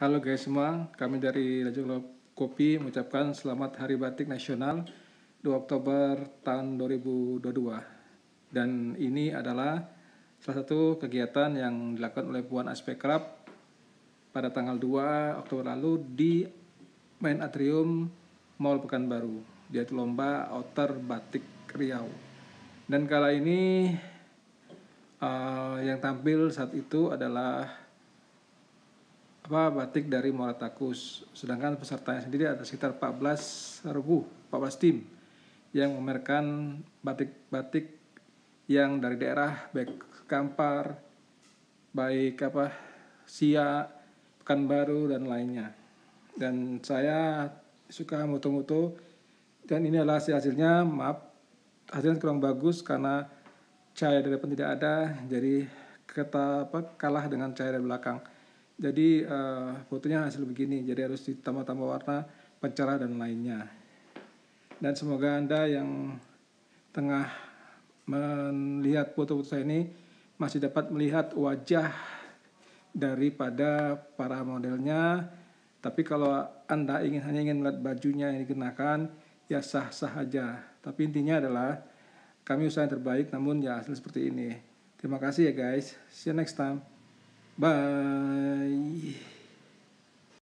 Halo guys semua, kami dari Lajung Kopi mengucapkan selamat Hari Batik Nasional 2 Oktober tahun 2022. Dan ini adalah salah satu kegiatan yang dilakukan oleh Puan Aspek Club pada tanggal 2 Oktober lalu di Main Atrium Mall Pekanbaru, yaitu lomba outer batik Riau. Dan kala ini uh, yang tampil saat itu adalah apa batik dari Moratakus. Sedangkan pesertanya sendiri ada sekitar 14 regu, 14 tim yang memamerkan batik-batik yang dari daerah baik Kampar, baik apa Sia, Pekanbaru dan lainnya. Dan saya suka moto-moto dan ini adalah hasil hasilnya maaf hasilnya kurang bagus karena cahaya dari depan tidak ada jadi kata apa kalah dengan cahaya dari belakang jadi uh, fotonya hasil begini jadi harus ditambah-tambah warna pencerah dan lainnya dan semoga anda yang tengah melihat foto-foto saya ini masih dapat melihat wajah daripada para modelnya tapi kalau anda ingin hanya ingin melihat bajunya yang dikenakan ya sah-sah aja tapi intinya adalah kami usaha yang terbaik namun ya hasil seperti ini terima kasih ya guys see you next time bye